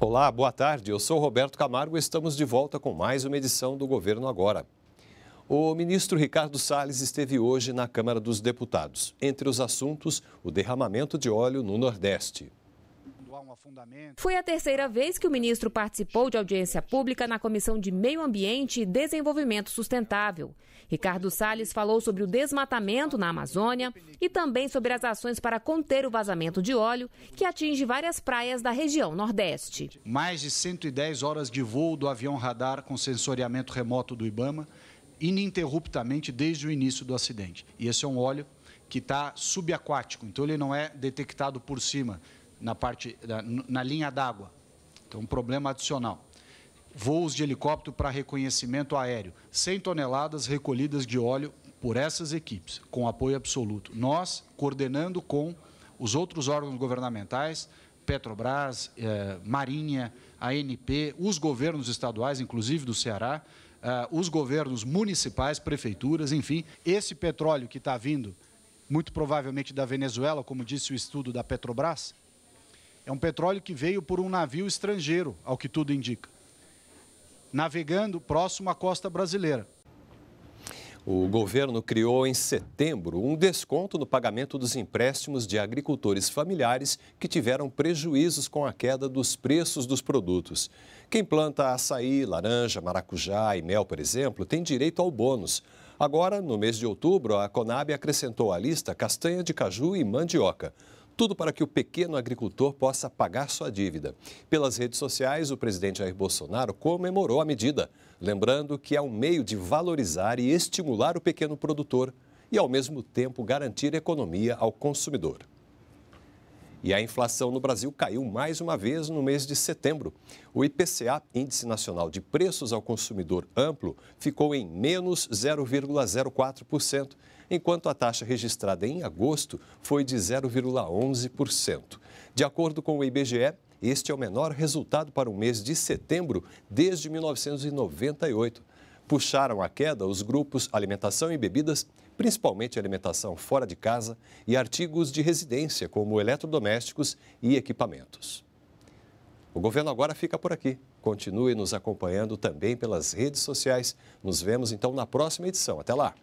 Olá, boa tarde. Eu sou Roberto Camargo e estamos de volta com mais uma edição do Governo Agora. O ministro Ricardo Salles esteve hoje na Câmara dos Deputados. Entre os assuntos, o derramamento de óleo no Nordeste. Foi a terceira vez que o ministro participou de audiência pública na Comissão de Meio Ambiente e Desenvolvimento Sustentável. Ricardo Salles falou sobre o desmatamento na Amazônia e também sobre as ações para conter o vazamento de óleo que atinge várias praias da região Nordeste. Mais de 110 horas de voo do avião radar com sensoriamento remoto do Ibama, ininterruptamente desde o início do acidente. E esse é um óleo que está subaquático, então ele não é detectado por cima na, parte, da, na linha d'água. Então, um problema adicional. Voos de helicóptero para reconhecimento aéreo. 100 toneladas recolhidas de óleo por essas equipes, com apoio absoluto. Nós, coordenando com os outros órgãos governamentais, Petrobras, eh, Marinha, ANP, os governos estaduais, inclusive do Ceará, eh, os governos municipais, prefeituras, enfim. Esse petróleo que está vindo, muito provavelmente da Venezuela, como disse o estudo da Petrobras, é um petróleo que veio por um navio estrangeiro, ao que tudo indica, navegando próximo à costa brasileira. O governo criou em setembro um desconto no pagamento dos empréstimos de agricultores familiares que tiveram prejuízos com a queda dos preços dos produtos. Quem planta açaí, laranja, maracujá e mel, por exemplo, tem direito ao bônus. Agora, no mês de outubro, a Conab acrescentou à lista castanha de caju e mandioca tudo para que o pequeno agricultor possa pagar sua dívida. Pelas redes sociais, o presidente Jair Bolsonaro comemorou a medida, lembrando que é um meio de valorizar e estimular o pequeno produtor e, ao mesmo tempo, garantir economia ao consumidor. E a inflação no Brasil caiu mais uma vez no mês de setembro. O IPCA, Índice Nacional de Preços ao Consumidor Amplo, ficou em menos 0,04%, enquanto a taxa registrada em agosto foi de 0,11%. De acordo com o IBGE, este é o menor resultado para o mês de setembro desde 1998. Puxaram a queda os grupos alimentação e bebidas, principalmente alimentação fora de casa e artigos de residência, como eletrodomésticos e equipamentos. O governo agora fica por aqui. Continue nos acompanhando também pelas redes sociais. Nos vemos então na próxima edição. Até lá!